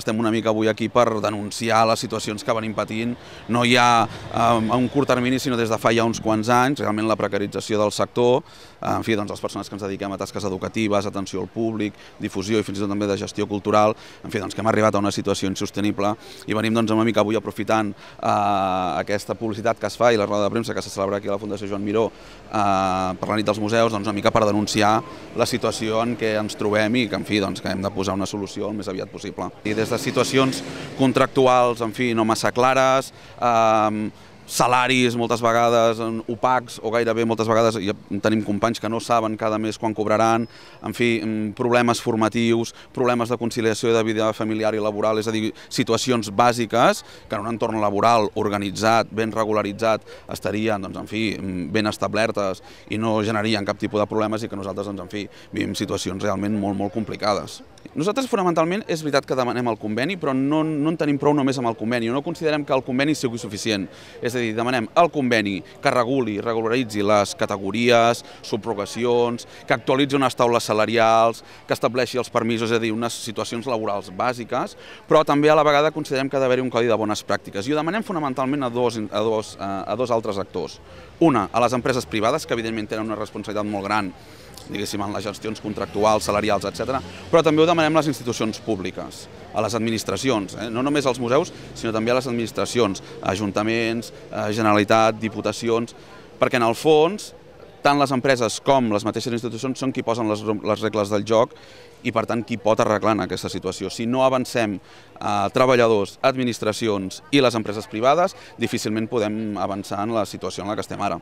estem una mica avui aquí per denunciar les situacions que venim patint, no hi ha um, a un curt termini, sinó des de fa ja uns quants anys, realment la precarització del sector, uh, en fi, doncs les persones que ens dediquem a tasques educatives, atenció al públic, difusió i fins i tot també de gestió cultural, en fi, doncs que hem arribat a una situació insostenible i venim doncs una mica avui aprofitant eh, aquesta publicitat que es fa i la roda de premsa que se celebra aquí a la Fundació Joan Miró eh, per la nit dels museus, doncs una mica per denunciar la situació en què ens trobem i que, en fi, doncs, que hem de posar una solució el més aviat possible. I des de situacions contractuals, en fi, no massa clares, eh, salaris moltes vegades opacs o gairebé moltes vegades ja tenim companys que no saben cada mes quan cobraran, en fi, mm, problemes formatius, problemes de conciliació de vida familiar i laboral, és a dir, situacions bàsiques que en un entorn laboral organitzat, ben regularitzat, estarien, doncs, en fi, mm, ben establertes i no generarien cap tipus de problemes i que nosaltres, doncs, en fi, vivim situacions realment molt, molt complicades. Nosaltres fonamentalment és veritat que demanem el conveni, però no, no en tenim prou només amb el conveni, no considerem que el conveni sigui suficient. És a dir, a dir, demanem el conveni que reguli, regularitzi les categories, subrogacions, que actualitzi unes taules salarials, que estableixi els permisos, és a dir, unes situacions laborals bàsiques, però també a la vegada considerem que ha d'haver-hi un codi de bones pràctiques. I ho demanem fonamentalment a dos, a, dos, a dos altres actors. Una, a les empreses privades, que evidentment tenen una responsabilitat molt gran diguéssim, en les gestions contractuals, salarials, etc. Però també ho demanem a les institucions públiques, a les administracions, eh? no només als museus, sinó també a les administracions, ajuntaments, Generalitat, diputacions, perquè en el fons tant les empreses com les mateixes institucions són qui posen les, les regles del joc i per tant qui pot arreglar en aquesta situació. Si no avancem eh, treballadors, administracions i les empreses privades, difícilment podem avançar en la situació en la que estem ara.